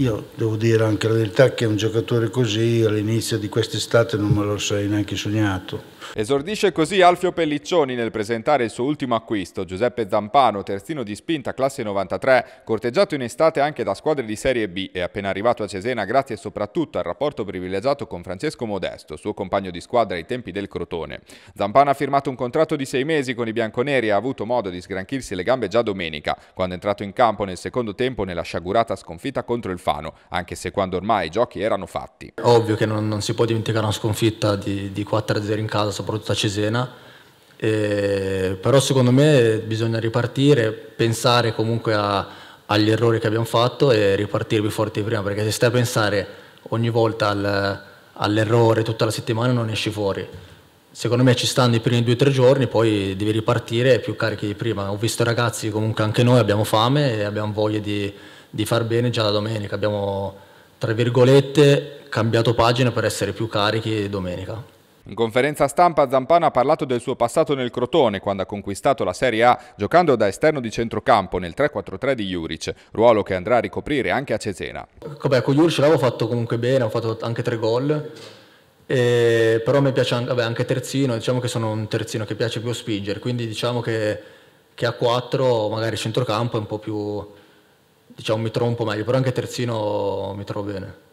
Io devo dire anche la verità che un giocatore così all'inizio di quest'estate non me lo sei neanche sognato. Esordisce così Alfio Pelliccioni nel presentare il suo ultimo acquisto, Giuseppe Zampano, terzino di spinta classe 93, corteggiato in estate anche da squadre di Serie B e appena arrivato a Cesena grazie soprattutto al rapporto privilegiato con Francesco Modesto, suo compagno di squadra ai tempi del Crotone. Zampano ha firmato un contratto di sei mesi con i bianconeri e ha avuto modo di sgranchirsi le gambe già domenica, quando è entrato in campo nel secondo tempo nella sciagurata sconfitta contro il Fabio. Stefano, anche se quando ormai i giochi erano fatti. Ovvio che non, non si può dimenticare una sconfitta di, di 4-0 in casa, soprattutto a Cesena, eh, però secondo me bisogna ripartire, pensare comunque a, agli errori che abbiamo fatto e ripartire più forti di prima, perché se stai a pensare ogni volta al, all'errore tutta la settimana non esci fuori. Secondo me ci stanno i primi due o tre giorni, poi devi ripartire più carichi di prima. Ho visto ragazzi, comunque anche noi abbiamo fame e abbiamo voglia di, di far bene già da domenica. Abbiamo, tra virgolette, cambiato pagina per essere più carichi domenica. In conferenza stampa Zampano ha parlato del suo passato nel Crotone quando ha conquistato la Serie A giocando da esterno di centrocampo nel 3-4-3 di Juric, ruolo che andrà a ricoprire anche a Cesena. Vabbè, con Juric l'avevo fatto comunque bene, ho fatto anche tre gol, e, però mi piace anche, vabbè, anche, terzino, diciamo che sono un terzino che piace più spingere, quindi diciamo che, che a 4 magari centrocampo è un po' più diciamo mi trovo un po' meglio, però anche terzino mi trovo bene.